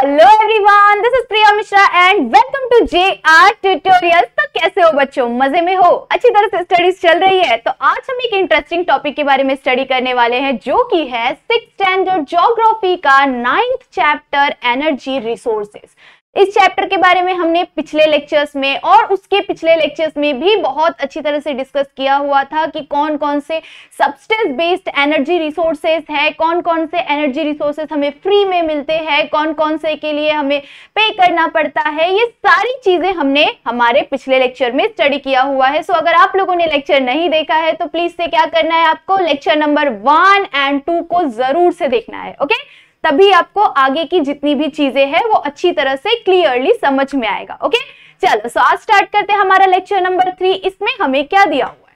Hello everyone this is Priya Mishra and welcome to J R tutorial तो कैसे हो बच्चों मजे में हो अच्छी तरह से स्टडीज चल रही है तो आज हम एक इंटरेस्टिंग टॉपिक के बारे में स्टडी करने वाले हैं जो कि है सिक्स स्टैंडर्ड ज्योग्राफी का नाइन्थ चैप्टर एनर्जी रिसोर्सेज इस चैप्टर के बारे में हमने पिछले लेक्चर्स में और उसके पिछले लेक्चर्स में भी बहुत अच्छी तरह से डिस्कस किया हुआ था कि कौन कौन से सब्सटेंस बेस्ड एनर्जी रिसोर्सेज है कौन कौन से एनर्जी रिसोर्सेज हमें फ्री में मिलते हैं कौन कौन से के लिए हमें पे करना पड़ता है ये सारी चीज़ें हमने हमारे पिछले लेक्चर में स्टडी किया हुआ है सो अगर आप लोगों ने लेक्चर नहीं देखा है तो प्लीज़ से क्या करना है आपको lecture number one and two को ज़रूर से देखना है ओके okay? तभी आपको आगे की जितनी भी चीजें हैं वो अच्छी तरह से क्लियरली समझ में आएगा ओके चलो सो आज स्टार्ट करते हैं हमारा लेक्चर नंबर थ्री इसमें हमें क्या दिया हुआ है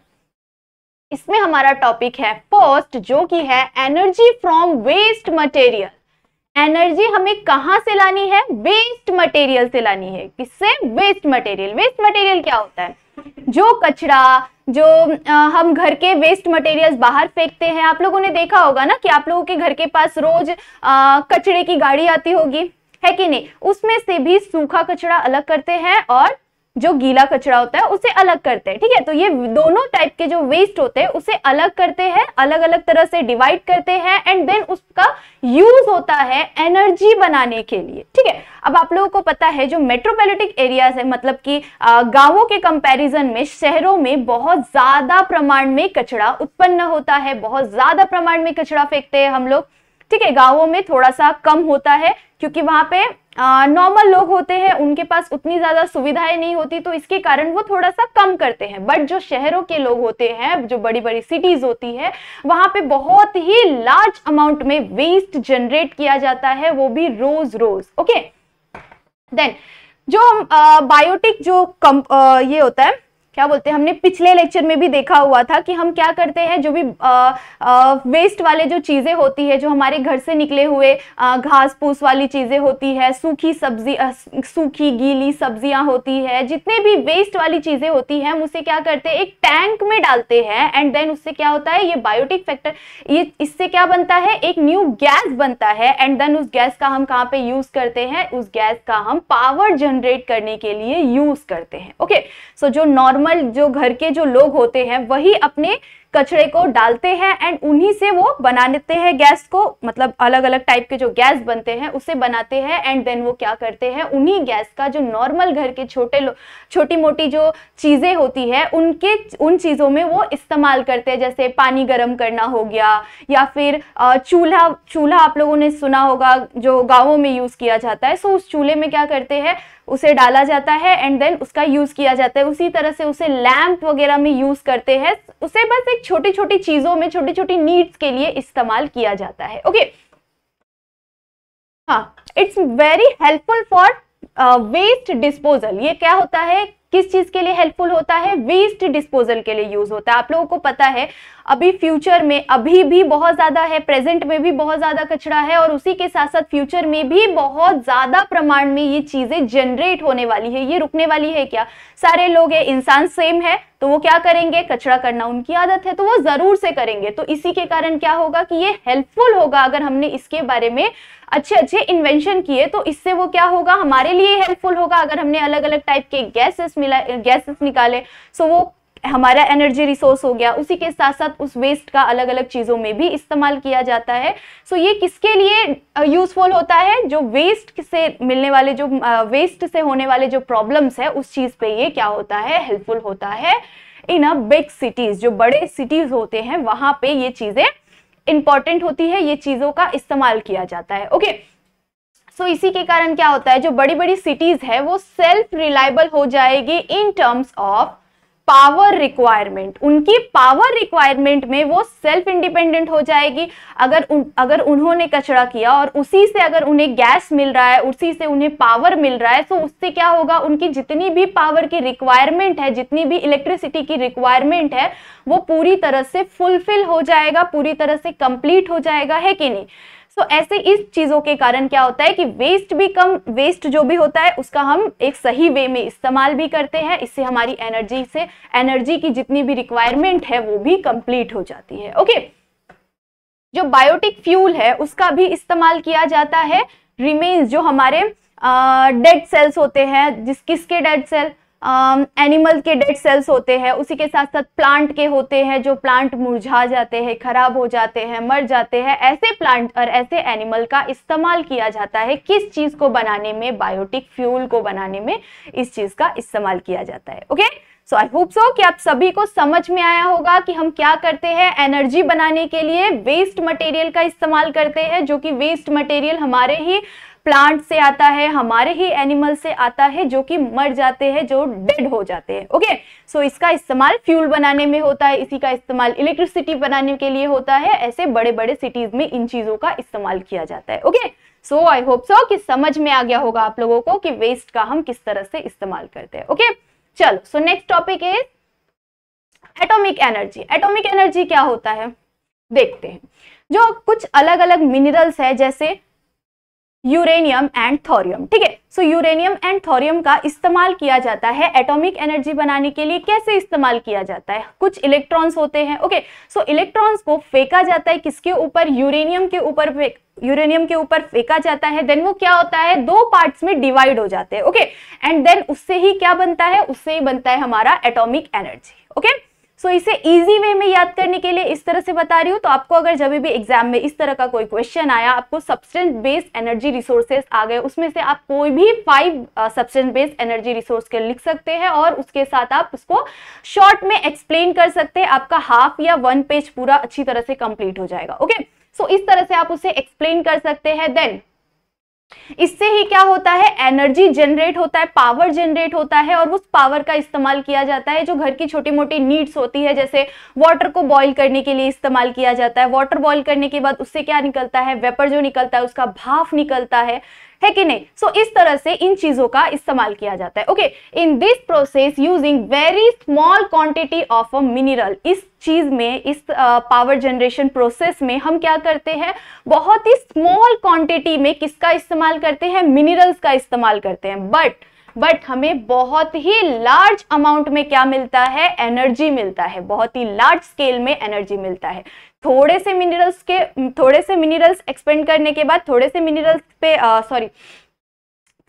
इसमें हमारा टॉपिक है फर्स्ट जो कि है energy from waste material energy हमें कहाँ से लानी है वेस्ट मटेरियल से लानी है किससे वेस्ट मटेरियल वेस्ट मटेरियल क्या होता है जो कचरा जो हम घर के वेस्ट मटेरियल्स बाहर फेंकते हैं आप लोगों ने देखा होगा ना कि आप लोगों के घर के पास रोज कचरे की गाड़ी आती होगी है कि नहीं उसमें से भी सूखा कचरा अलग करते हैं और जो गीला कचरा होता है उसे अलग करते हैं ठीक है तो ये दोनों टाइप के जो वेस्ट होते हैं उसे अलग करते हैं अलग अलग तरह से डिवाइड करते हैं एंड देन उसका यूज होता है एनर्जी बनाने के लिए ठीक है अब आप लोगों को पता है जो मेट्रोपॉलिटिक एरियाज है मतलब कि गांवों के कंपैरिजन में शहरों में बहुत ज्यादा प्रमाण में कचरा उत्पन्न होता है बहुत ज्यादा प्रमाण में कचरा फेंकते हैं हम लोग ठीक है गाँवों में थोड़ा सा कम होता है क्योंकि वहां पे नॉर्मल लोग होते हैं उनके पास उतनी ज़्यादा सुविधाएं नहीं होती तो इसके कारण वो थोड़ा सा कम करते हैं बट जो शहरों के लोग होते हैं जो बड़ी बड़ी सिटीज़ होती है वहां पे बहुत ही लार्ज अमाउंट में वेस्ट जनरेट किया जाता है वो भी रोज़ रोज़ ओके देन जो हम बायोटिक जो कम आ, ये होता है क्या बोलते हैं हमने पिछले लेक्चर में भी देखा हुआ था कि हम क्या करते हैं जो भी आ, आ, वेस्ट वाले जो चीज़ें होती है जो हमारे घर से निकले हुए आ, घास फूस वाली चीज़ें होती है सूखी सब्जी सूखी गीली सब्जियां होती है जितने भी वेस्ट वाली चीज़ें होती हैं हम उसे क्या करते हैं एक टैंक में डालते हैं एंड देन उससे क्या होता है ये बायोटिक फैक्टर ये इससे क्या बनता है एक न्यू गैस बनता है एंड देन उस गैस का हम कहाँ पे यूज़ करते हैं उस गैस का हम पावर जनरेट करने के लिए यूज़ करते हैं ओके सो जो नॉर्मल नॉर्मल जो घर के जो लोग होते हैं वही अपने कचड़े को डालते हैं एंड उन्हीं से वो बना लेते हैं गैस को मतलब अलग अलग टाइप के जो गैस बनते हैं उसे बनाते हैं एंड देन वो क्या करते हैं उन्हीं गैस का जो नॉर्मल घर के छोटे छोटी मोटी जो चीज़ें होती है उनके उन चीज़ों में वो इस्तेमाल करते हैं जैसे पानी गर्म करना हो गया या फिर चूल्हा चूल्हा आप लोगों ने सुना होगा जो गाँवों में यूज़ किया जाता है सो उस चूल्हे में क्या करते हैं उसे डाला जाता है एंड देन उसका यूज़ किया जाता है उसी तरह से उसे लैम्प वगैरह में यूज़ करते हैं उसे बस एक छोटी छोटी चीजों में छोटी छोटी नीड्स के लिए इस्तेमाल किया जाता है ओके हाँ it's very helpful for waste disposal ये क्या होता है किस चीज के लिए हेल्पफुल होता है वेस्ट डिस्पोजल के लिए यूज होता है आप लोगों को पता है अभी फ्यूचर में अभी भी बहुत ज्यादा है प्रेजेंट में भी बहुत ज्यादा कचरा है और उसी के साथ साथ फ्यूचर में भी बहुत ज्यादा प्रमाण में ये चीजें जनरेट होने वाली है ये रुकने वाली है क्या सारे लोग है इंसान सेम है तो वो क्या करेंगे कचरा करना उनकी आदत है तो वो जरूर से करेंगे तो इसी के कारण क्या होगा कि ये हेल्पफुल होगा अगर हमने इसके बारे में अच्छे अच्छे इन्वेंशन किए तो इससे वो क्या होगा हमारे लिए हेल्पफुल होगा अगर हमने अलग अलग टाइप के गैसेस मिला गैसेस निकाले सो वो हमारा एनर्जी रिसोर्स हो गया उसी के साथ साथ उस वेस्ट का अलग अलग चीज़ों में भी इस्तेमाल किया जाता है सो ये किसके लिए यूज़फुल uh, होता है जो वेस्ट से मिलने वाले जो वेस्ट uh, से होने वाले जो प्रॉब्लम्स है उस चीज़ पे ये क्या होता है हेल्पफुल होता है इन अ बिग सिटीज़ जो बड़े सिटीज़ होते हैं वहाँ पे ये चीज़ें इंपॉर्टेंट होती है ये चीज़ों का इस्तेमाल किया जाता है ओके okay? सो so, इसी के कारण क्या होता है जो बड़ी बड़ी सिटीज है वो सेल्फ रिलायबल हो जाएगी in terms of power requirement उनकी पावर रिक्वायरमेंट में वो सेल्फ इंडिपेंडेंट हो जाएगी अगर उन अगर उन्होंने कचरा किया और उसी से अगर उन्हें गैस मिल रहा है उसी से उन्हें पावर मिल रहा है तो उससे क्या होगा उनकी जितनी भी पावर की रिक्वायरमेंट है जितनी भी इलेक्ट्रिसिटी की रिक्वायरमेंट है वो पूरी तरह से फुलफिल हो जाएगा पूरी तरह से कंप्लीट हो जाएगा है कि नहीं तो ऐसे इस चीज़ों के कारण क्या होता है कि वेस्ट भी कम वेस्ट जो भी होता है उसका हम एक सही वे में इस्तेमाल भी करते हैं इससे हमारी एनर्जी से एनर्जी की जितनी भी रिक्वायरमेंट है वो भी कंप्लीट हो जाती है ओके जो बायोटिक फ्यूल है उसका भी इस्तेमाल किया जाता है रिमेन्स जो हमारे डेड uh, सेल्स होते हैं जिस किसके डेड सेल एनिमल के डेड सेल्स होते हैं उसी के साथ साथ प्लांट के होते हैं जो प्लांट मुरझा जाते हैं खराब हो जाते हैं मर जाते हैं ऐसे प्लांट और ऐसे एनिमल का इस्तेमाल किया जाता है किस चीज़ को बनाने में बायोटिक फ्यूल को बनाने में इस चीज़ का इस्तेमाल किया जाता है okay okay? So I hope so कि आप सभी को समझ में आया होगा कि हम क्या करते हैं एनर्जी बनाने के लिए वेस्ट मटेरियल का इस्तेमाल करते हैं जो कि वेस्ट मटेरियल हमारे ही प्लांट से आता है हमारे ही एनिमल से आता है जो कि मर जाते हैं जो डेड हो जाते हैं ओके सो इसका इस्तेमाल फ्यूल बनाने में होता है इसी का इस्तेमाल इलेक्ट्रिसिटी बनाने के लिए होता है ऐसे बड़े बड़े सिटीज में इन चीजों का इस्तेमाल किया जाता है okay so I hope so कि समझ में आ गया होगा आप लोगों को कि वेस्ट का हम किस तरह से इस्तेमाल करते हैं ओके okay? चलो so next topic is atomic energy atomic energy क्या होता है देखते हैं जो कुछ अलग अलग मिनरल्स है जैसे यूरेनियम एंड थोरियम ठीक है सो यूरेनियम एंड थोरियम का इस्तेमाल किया जाता है एटॉमिक एनर्जी बनाने के लिए कैसे इस्तेमाल किया जाता है कुछ इलेक्ट्रॉन्स होते हैं ओके सो इलेक्ट्रॉन्स को फेंका जाता है किसके ऊपर यूरेनियम के ऊपर यूरेनियम के ऊपर फेंका जाता है देन वो क्या होता है दो पार्ट्स में डिवाइड हो जाते हैं ओके एंड देन उससे ही क्या बनता है उससे ही बनता है हमारा atomic energy okay so so, इसे इजी वे में याद करने के लिए इस तरह से बता रही हूँ तो आपको अगर जब भी एग्जाम में इस तरह का कोई क्वेश्चन आया आपको सब्सटेंस बेस्ड एनर्जी रिसोर्सेस आ गए उसमें से आप कोई भी five substance based energy resource के लिख सकते हैं और उसके साथ आप उसको शॉर्ट में एक्सप्लेन कर सकते हैं आपका हाफ या वन पेज पूरा अच्छी तरह से कंप्लीट हो जाएगा ओके okay? सो so, इस तरह से आप उसे एक्सप्लेन कर सकते हैं देन इससे ही क्या होता है एनर्जी जनरेट होता है पावर जनरेट होता है और उस पावर का इस्तेमाल किया जाता है जो घर की छोटी मोटी नीड्स होती है जैसे वाटर को बॉईल करने के लिए इस्तेमाल किया जाता है वाटर बॉईल करने के बाद उससे क्या निकलता है वेपर जो निकलता है उसका भाफ निकलता है है कि नहीं सो so, इस तरह से इन चीजों का इस्तेमाल किया जाता है okay in this process using very small quantity of a mineral इस चीज में इस पावर जनरेशन प्रोसेस में हम क्या करते हैं बहुत ही स्मॉल क्वांटिटी में किसका इस्तेमाल करते हैं मिनरल्स का इस्तेमाल करते हैं बट बट हमें बहुत ही लार्ज अमाउंट में क्या मिलता है एनर्जी मिलता है बहुत ही लार्ज स्केल में एनर्जी मिलता है थोड़े से मिनरल्स के थोड़े से मिनरल्स एक्सपेंड करने के बाद थोड़े से मिनरल्स पे सॉरी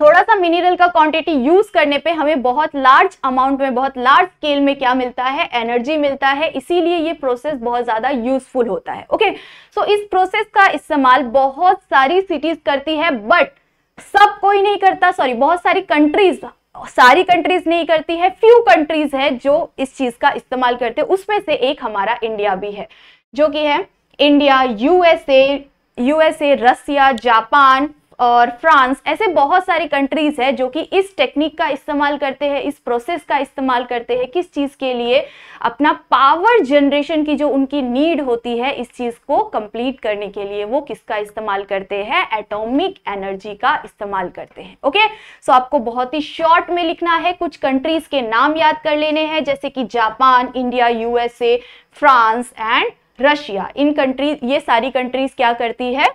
थोड़ा सा मिनरल का क्वांटिटी यूज करने पे हमें बहुत लार्ज अमाउंट में बहुत लार्ज स्केल में क्या मिलता है एनर्जी मिलता है इसीलिए ये प्रोसेस बहुत ज्यादा यूजफुल होता है ओके okay? सो so, इस प्रोसेस का इस्तेमाल बहुत सारी सिटीज करती है बट सब कोई नहीं करता सॉरी बहुत सारी कंट्रीज सारी कंट्रीज नहीं करती है फ्यू कंट्रीज है जो इस चीज का इस्तेमाल करते हैं उसमें से एक हमारा इंडिया भी है जो कि है India USA USA Russia Japan और फ्रांस ऐसे बहुत सारी कंट्रीज है जो कि इस टेक्निक का इस्तेमाल करते हैं इस प्रोसेस का इस्तेमाल करते हैं किस चीज़ के लिए अपना पावर जनरेशन की जो उनकी नीड होती है इस चीज़ को कंप्लीट करने के लिए वो किसका इस्तेमाल करते हैं एटॉमिक एनर्जी का इस्तेमाल करते हैं ओके सो so, आपको बहुत ही शॉर्ट में लिखना है कुछ कंट्रीज के नाम याद कर लेने हैं जैसे कि Japan India USA France and Russia इन कंट्रीज ये सारी कंट्रीज क्या करती है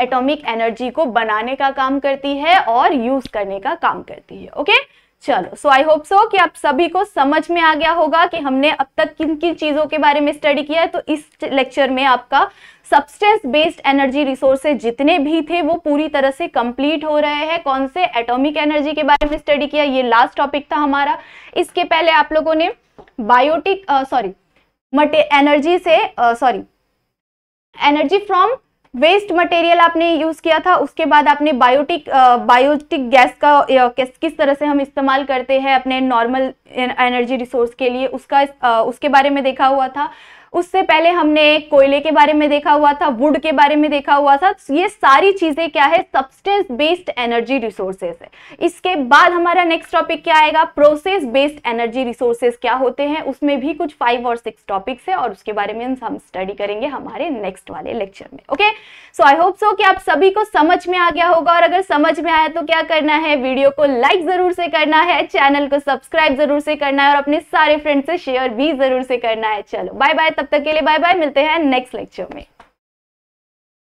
एटॉमिक एनर्जी को बनाने का काम करती है और यूज करने का काम करती है ओके चलो सो आई होप सो कि आप सभी को समझ में आ गया होगा कि हमने अब तक किन किन चीज़ों के बारे में स्टडी किया है तो इस लेक्चर में आपका सब्सटेंस बेस्ड एनर्जी रिसोर्सेज जितने भी थे वो पूरी तरह से कंप्लीट हो रहे हैं कौन से एटॉमिक एनर्जी के बारे में स्टडी किया ये लास्ट टॉपिक था हमारा इसके पहले आप लोगों ने बायोटिक सॉरी uh, मटे एनर्जी से sorry energy from waste material आपने यूज़ किया था उसके बाद आपने बायोटिक बायोटिक गैस का किस किस तरह से हम इस्तेमाल करते हैं अपने नॉर्मल एनर्जी रिसोर्स के लिए उसका आ, उसके बारे में देखा हुआ था उससे पहले हमने कोयले के बारे में देखा हुआ था वुड के बारे में देखा हुआ था तो ये सारी चीजें क्या है सब्सटेंस बेस्ड एनर्जी रिसोर्सेस है इसके बाद हमारा नेक्स्ट टॉपिक क्या आएगा प्रोसेस बेस्ड एनर्जी रिसोर्सेस क्या होते हैं उसमें भी कुछ फाइव और सिक्स टॉपिक्स है और उसके बारे में हम स्टडी करेंगे हमारे नेक्स्ट वाले लेक्चर में okay so I hope so कि आप सभी को समझ में आ गया होगा और अगर समझ में आया तो क्या करना है वीडियो को लाइक जरूर से करना है चैनल को सब्सक्राइब जरूर से करना है और अपने सारे फ्रेंड से शेयर भी जरूर से करना है चलो बाय बाय तब तक के लिए बाय बाय मिलते हैं नेक्स्ट लेक्चर में